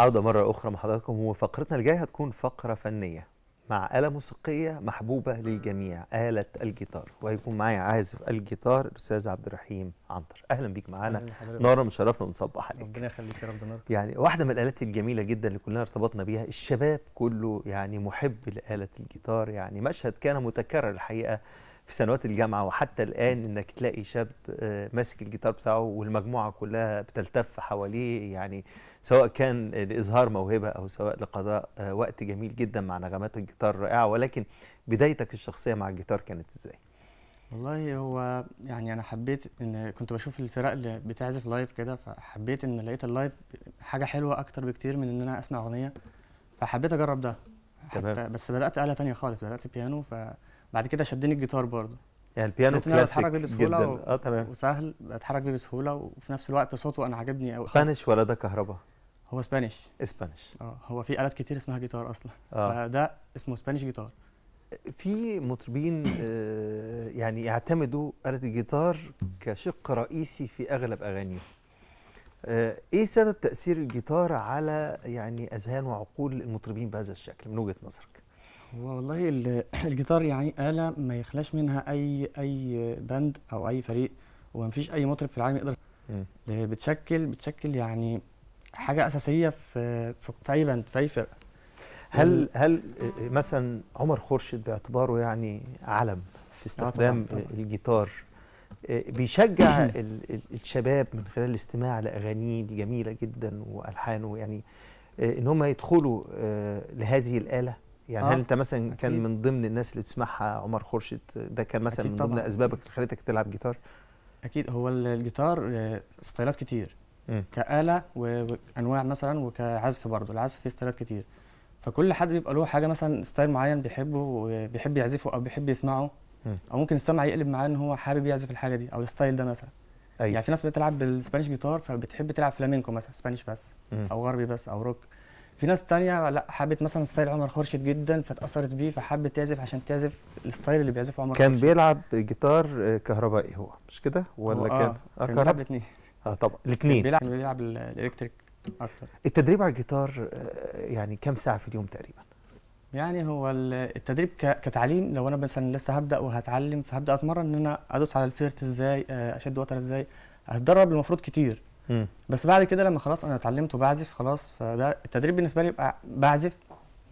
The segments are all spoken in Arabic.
عودة مرة أخرى مع حضراتكم وفقرتنا الجاية هتكون فقرة فنية مع آلة موسيقية محبوبة للجميع آلة الجيتار وهيكون معايا عازف الجيتار الأستاذ عبد الرحيم عنتر أهلا بيك معانا نورا مشرفنا ونصبح عليك ربنا يخليك يا رب نارا يعني واحدة من الآلات الجميلة جدا اللي كلنا ارتبطنا بيها الشباب كله يعني محب لآلة الجيتار يعني مشهد كان متكرر الحقيقة في سنوات الجامعه وحتى الان انك تلاقي شاب آه، ماسك الجيتار بتاعه والمجموعه كلها بتلتف حواليه يعني سواء كان لاظهار موهبه او سواء لقضاء آه، وقت جميل جدا مع نغمات الجيتار الرائعه ولكن بدايتك الشخصيه مع الجيتار كانت ازاي؟ والله هو يعني انا حبيت ان كنت بشوف الفرق اللي بتعزف لايف كده فحبيت ان لقيت اللايف حاجه حلوه اكتر بكتير من ان انا اسمع اغنيه فحبيت اجرب ده تمام. حتى بس بدات آلة تانية خالص بدات بيانو ف بعد كده شدني الجيتار برضه يعني البيانو كلاسيك جدا و... اه تمام وسهل بتحرك بيه بسهوله وفي نفس الوقت صوته انا عاجبني قوي سبانش ولا ده كهرباء؟ هو سبانش اسبانيش اه هو في الات كتير اسمها جيتار اصلا آه. ده اسمه سبانش جيتار في مطربين آه، يعني يعتمدوا آلة الجيتار كشق رئيسي في أغلب أغانيهم. آه، إيه سبب تأثير الجيتار على يعني أذهان وعقول المطربين بهذا الشكل من وجهة نظرك؟ والله الجيتار يعني آلة ما يخلاش منها أي أي بند أو أي فريق ومفيش أي مطرب في العالم يقدر بتشكل بتشكل يعني حاجة أساسية في في أي بند في أي فرقة هل يعني هل مثلا عمر خورشيد باعتباره يعني علم في استخدام الجيتار آه، بيشجع الشباب من خلال الاستماع لاغانيه الجميله جدا والحانه يعني آه، ان هم يدخلوا آه، لهذه الاله يعني آه. هل انت مثلا أكيد. كان من ضمن الناس اللي تسمعها عمر خورشيد ده كان مثلا من ضمن اسبابك اللي خلتك تلعب جيتار اكيد هو الجيتار آه، ستايلات كتير م. كآلة وانواع مثلا وكعزف برضه العزف فيه ستايلات كتير فكل حد بيبقى له حاجه مثلا ستايل معين بيحبه وبيحب يعزفه او بيحب يسمعه م. او ممكن السمع يقلب معاه ان هو حابب يعزف الحاجه دي او الستايل ده مثلا أي. أيوه. يعني في ناس بتلعب بالسبانيش جيتار فبتحب تلعب فلامينكو مثلا سبانيش بس م. او غربي بس او روك في ناس تانية لا حبت مثلا ستايل عمر خورشيد جدا فاتأثرت بيه فحبت تعزف عشان تعزف الستايل اللي بيعزفه عمر كان خورشيد. بيلعب جيتار كهربائي هو مش كده ولا هو كان اه كان بيلعب الاثنين اه طبعا الاثنين بيلعب بيلعب الالكتريك اكتر التدريب على الجيتار آه، يعني كم ساعة في اليوم تقريبا؟ يعني هو التدريب كتعليم لو انا مثلا لسه هبدا وهتعلم فهبدا اتمرن ان انا ادوس على الفيرت ازاي آه، اشد وتر ازاي هتدرب المفروض كتير بس بعد كده لما خلاص انا اتعلمت وبعزف خلاص فده التدريب بالنسبه لي يبقى بعزف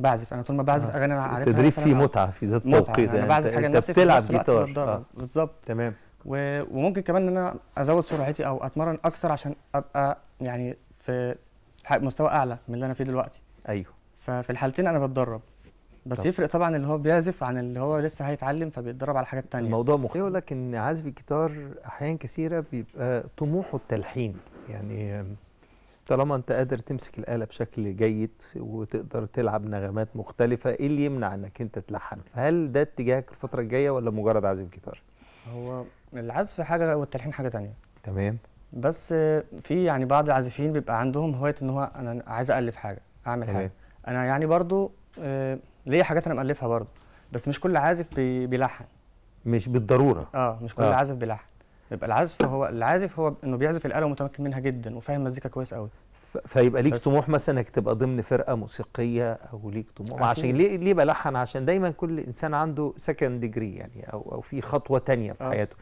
بعزف انا طول ما بعزف آه. اغاني انا عارفها التدريب فيه متعه يعني. في ذات التوقيت يعني, يعني انت, انت بتلعب جيتار آه. بالظبط تمام و... وممكن كمان ان انا ازود سرعتي او اتمرن اكتر عشان ابقى يعني في مستوى اعلى من اللي انا فيه دلوقتي ايوه ففي الحالتين انا بتدرب بس طب. يفرق طبعا اللي هو بيعزف عن اللي هو لسه هيتعلم فبيتدرب على حاجات تانية الموضوع مختلف لك ان عزف الجيتار احيان كثيره بيبقى طموحه التلحين يعني طالما انت قادر تمسك الآلة بشكل جيد وتقدر تلعب نغمات مختلفة ايه اللي يمنع انك انت تلحن فهل ده اتجاهك الفترة الجاية ولا مجرد عازف جيتار هو العزف حاجة والتلحين حاجة تانية تمام بس في يعني بعض العازفين بيبقى عندهم هواية ان هو انا عايز ألف حاجة اعمل تمام. حاجة انا يعني برضو آه، ليا حاجات انا مألفها برضو بس مش كل عازف بيلحن مش بالضرورة اه مش كل آه. عازف بيلحن يبقى العزف هو العازف هو انه بيعزف الاله ومتمكن منها جدا وفاهم مزيكا كويس قوي فيبقى ليك طموح مثلا انك تبقى ضمن فرقه موسيقيه او ليك طموح عشان ليه ليه بلحن عشان دايما كل انسان عنده سكند ديجري يعني او او في خطوه تانية في آه، حياته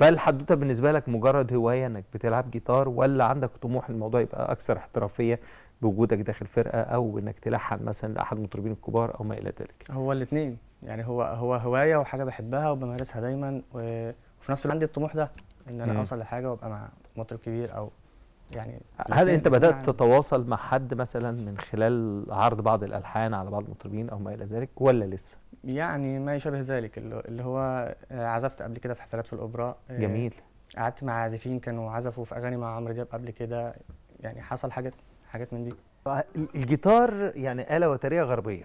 فالحدوته بالنسبه لك مجرد هوايه انك بتلعب جيتار ولا عندك طموح الموضوع يبقى اكثر احترافيه بوجودك داخل فرقه او انك تلحن مثلا لاحد المطربين الكبار او ما الى ذلك هو الاثنين يعني هو هو هوايه وحاجه بحبها وبمارسها دايما و وفي نفس الوقت عندي الطموح ده ان انا اوصل لحاجه وابقى مع مطرب كبير او يعني هل انت بدات يعني تتواصل مع حد مثلا من خلال عرض بعض الالحان على بعض المطربين او ما الى ذلك ولا لسه؟ يعني ما يشابه ذلك اللي هو آه، عزفت قبل كده في حفلات في الاوبرا آه، جميل قعدت مع عازفين كانوا عزفوا في اغاني مع عمرو دياب قبل كده يعني حصل حاجات حاجات من دي آه، الجيتار يعني اله وتريه غربيه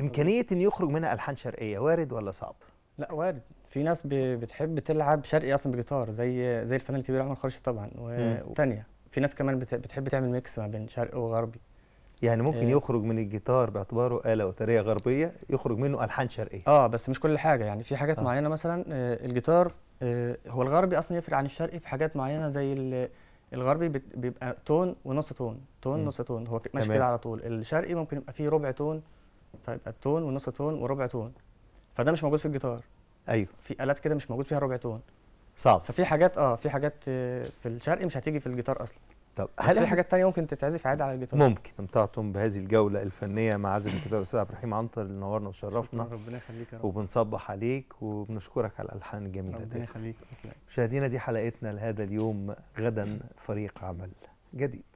امكانيه ان يخرج منها الحان شرقيه وارد ولا صعب؟ لا وارد في ناس بتحب تلعب شرقي اصلا بجيتار زي زي الفنان الكبير عمر خرشي طبعا وثانيه في ناس كمان بتحب تعمل ميكس ما بين شرقي وغربي يعني ممكن آه. يخرج من الجيتار باعتباره آلة وترية غربية يخرج منه ألحان شرقية اه بس مش كل حاجة يعني في حاجات آه. معينة مثلا آه، الجيتار آه، هو الغربي أصلا يفرق عن الشرقي في حاجات معينة زي الغربي بيبقى تون ونص تون تون نص تون هو ماشي كده على طول الشرقي ممكن يبقى فيه ربع تون فيبقى تون ونص تون وربع تون فده مش موجود في الجيتار ايوه في الات كده مش موجود فيها ربع تون صعب ففي حاجات اه في حاجات آه، في الشرقي مش هتيجي في الجيتار اصلا طب هل في حاجات تانية ممكن تتعزف عادي على الجيتار ممكن استمتعتم بهذه الجوله الفنيه مع عازف الجيتار الاستاذ عبد الرحيم عنتر اللي نورنا وشرفنا ربنا يخليك يا رب وبنصبح عليك وبنشكرك على الالحان الجميله دي ربنا يخليك مشاهدينا دي حلقتنا لهذا اليوم غدا فريق عمل جديد